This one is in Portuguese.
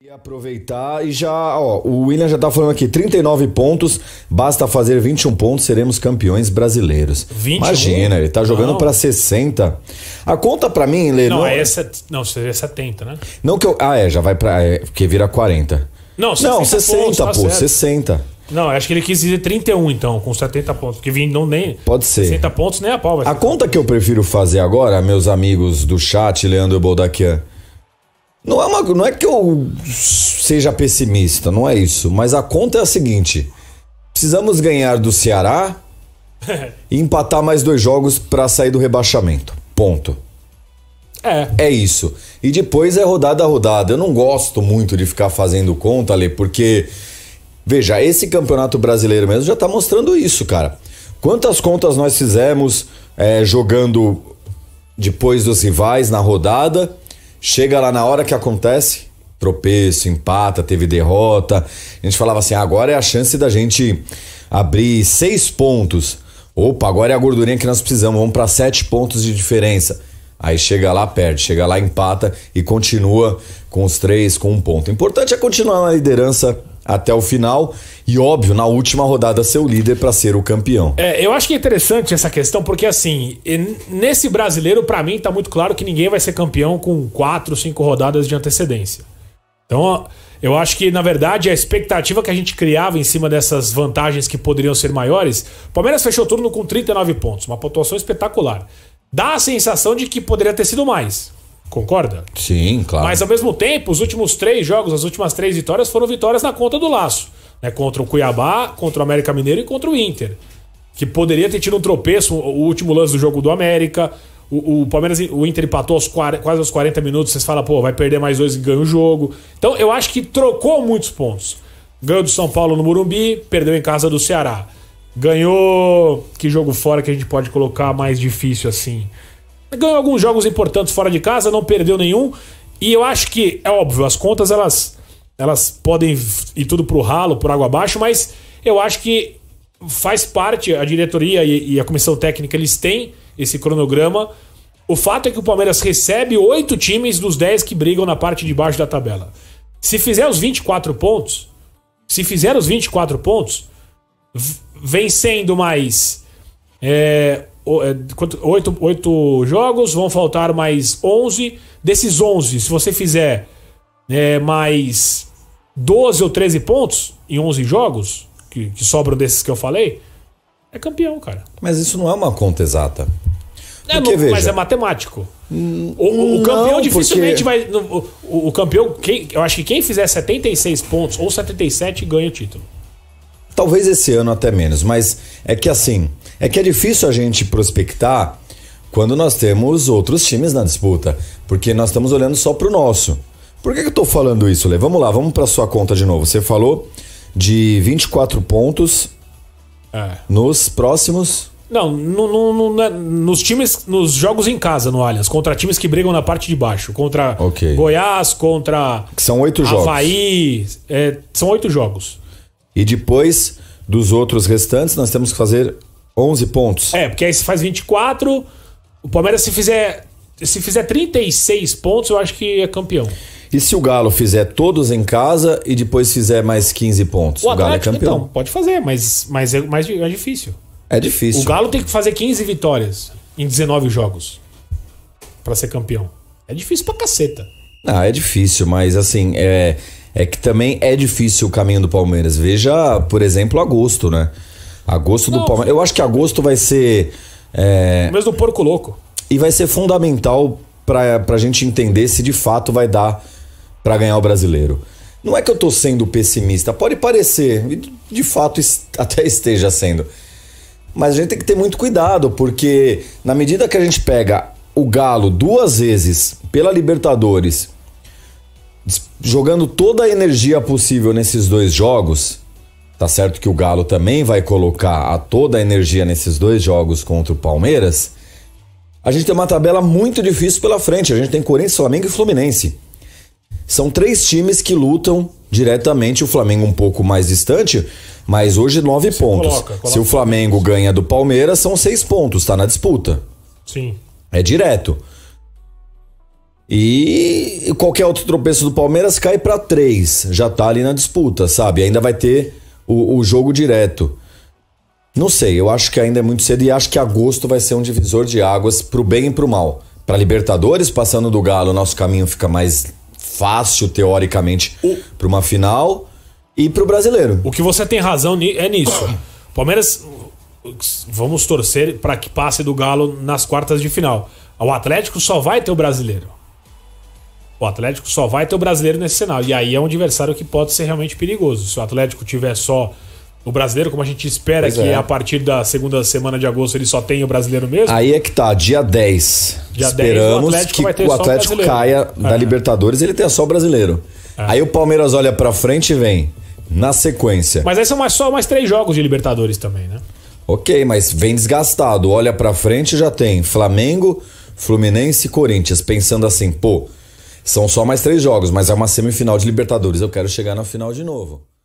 E aproveitar e já, ó, o William já tá falando aqui, 39 pontos, basta fazer 21 pontos, seremos campeões brasileiros. 21? Imagina, ele tá jogando para 60. A conta para mim, Lê, não, não, é, é essa, não, seria 70, né? Não que eu, ah, é, já vai para é, porque vira 40. Não, 60, não, 60 pontos, tá pô, 60. Não, acho que ele quis dizer 31, então, com 70 pontos. Porque vim, não nem. Pode ser. 60 pontos nem a pau. A conta que eu prefiro fazer agora, meus amigos do chat, Leandro Boldaquian, não é, uma, não é que eu seja pessimista, não é isso. Mas a conta é a seguinte: precisamos ganhar do Ceará e empatar mais dois jogos para sair do rebaixamento. Ponto. É. É isso. E depois é rodada a rodada. Eu não gosto muito de ficar fazendo conta, Ale, porque. Veja, esse campeonato brasileiro mesmo já tá mostrando isso, cara. Quantas contas nós fizemos é, jogando depois dos rivais na rodada Chega lá na hora que acontece, tropeço, empata, teve derrota. A gente falava assim: agora é a chance da gente abrir seis pontos. Opa, agora é a gordurinha que nós precisamos, vamos para sete pontos de diferença. Aí chega lá, perde, chega lá, empata e continua com os três, com um ponto. O importante é continuar na liderança até o final e, óbvio, na última rodada ser o líder para ser o campeão. É, eu acho que é interessante essa questão porque, assim, nesse brasileiro, para mim, tá muito claro que ninguém vai ser campeão com quatro, cinco rodadas de antecedência. Então, eu acho que, na verdade, a expectativa que a gente criava em cima dessas vantagens que poderiam ser maiores, o Palmeiras fechou o turno com 39 pontos, uma pontuação espetacular. Dá a sensação de que poderia ter sido mais, Concorda? Sim, claro. Mas ao mesmo tempo, os últimos três jogos, as últimas três vitórias foram vitórias na conta do laço. Né? Contra o Cuiabá, contra o América Mineiro e contra o Inter. Que poderia ter tido um tropeço, o último lance do jogo do América. O, o Palmeiras, o Inter empatou aos quase aos 40 minutos. Vocês falam, pô, vai perder mais dois e ganha o jogo. Então eu acho que trocou muitos pontos. Ganhou do São Paulo no Morumbi, perdeu em casa do Ceará. Ganhou. Que jogo fora que a gente pode colocar mais difícil assim? ganhou alguns jogos importantes fora de casa, não perdeu nenhum. E eu acho que, é óbvio, as contas elas, elas podem ir tudo pro ralo, por água abaixo, mas eu acho que faz parte, a diretoria e, e a comissão técnica, eles têm esse cronograma. O fato é que o Palmeiras recebe oito times dos 10 que brigam na parte de baixo da tabela. Se fizer os 24 pontos, se fizer os 24 pontos, vencendo mais é, é, oito, oito jogos, vão faltar mais 11. Desses 11, se você fizer é, mais 12 ou 13 pontos em 11 jogos, que, que sobram desses que eu falei, é campeão, cara. Mas isso não é uma conta exata. É, porque, não, mas é matemático. o, o, campeão não, dificilmente porque... vai. o, o, campeão, quem, eu acho que quem fizer 76 pontos ou 77 ganha o título. Talvez esse ano até menos, mas é que assim, é que é difícil a gente prospectar quando nós temos outros times na disputa, porque nós estamos olhando só para o nosso. Por que, que eu estou falando isso, Lê? Vamos lá, vamos para sua conta de novo. Você falou de 24 pontos é. nos próximos. Não, no, no, no, né, nos times, nos jogos em casa no Allianz, contra times que brigam na parte de baixo, contra okay. Goiás, contra. Que são oito jogos. Havaí, é, são oito jogos. E depois dos outros restantes, nós temos que fazer 11 pontos. É, porque aí se faz 24. O Palmeiras, se fizer, se fizer 36 pontos, eu acho que é campeão. E se o Galo fizer todos em casa e depois fizer mais 15 pontos? O, o Galo é campeão. Então, pode fazer, mas, mas é mais é difícil. É difícil. O Galo tem que fazer 15 vitórias em 19 jogos para ser campeão. É difícil pra caceta. Ah, é difícil, mas assim, é, é que também é difícil o caminho do Palmeiras. Veja, por exemplo, agosto, né? Agosto do Palmeiras. Eu acho que agosto vai ser. É... Mês do porco louco. E vai ser fundamental para a gente entender se de fato vai dar para ganhar o brasileiro. Não é que eu tô sendo pessimista, pode parecer, de fato até esteja sendo. Mas a gente tem que ter muito cuidado, porque na medida que a gente pega o Galo duas vezes pela Libertadores, jogando toda a energia possível nesses dois jogos, Tá certo que o Galo também vai colocar a toda a energia nesses dois jogos contra o Palmeiras. A gente tem uma tabela muito difícil pela frente. A gente tem Corinthians, Flamengo e Fluminense. São três times que lutam diretamente. O Flamengo um pouco mais distante, mas hoje nove pontos. Coloca, coloca Se o Flamengo pontos. ganha do Palmeiras, são seis pontos. Tá na disputa. Sim. É direto. E qualquer outro tropeço do Palmeiras cai para três. Já tá ali na disputa, sabe? Ainda vai ter o, o jogo direto. Não sei, eu acho que ainda é muito cedo e acho que agosto vai ser um divisor de águas pro bem e pro mal. Para Libertadores, passando do Galo, nosso caminho fica mais fácil, teoricamente, o... para uma final e pro brasileiro. O que você tem razão é nisso. Palmeiras, vamos torcer para que passe do Galo nas quartas de final. O Atlético só vai ter o brasileiro. O Atlético só vai ter o brasileiro nesse cenário. E aí é um adversário que pode ser realmente perigoso. Se o Atlético tiver só o brasileiro, como a gente espera pois que é. a partir da segunda semana de agosto ele só tenha o brasileiro mesmo. Aí é que tá, dia 10. Dia Esperamos 10, o que o Atlético o caia da é. Libertadores ele tenha só o brasileiro. É. Aí o Palmeiras olha pra frente e vem. Na sequência. Mas aí são mais, só mais três jogos de Libertadores também, né? Ok, mas vem desgastado. Olha pra frente já tem Flamengo, Fluminense e Corinthians. Pensando assim, pô, são só mais três jogos, mas é uma semifinal de Libertadores. Eu quero chegar na final de novo.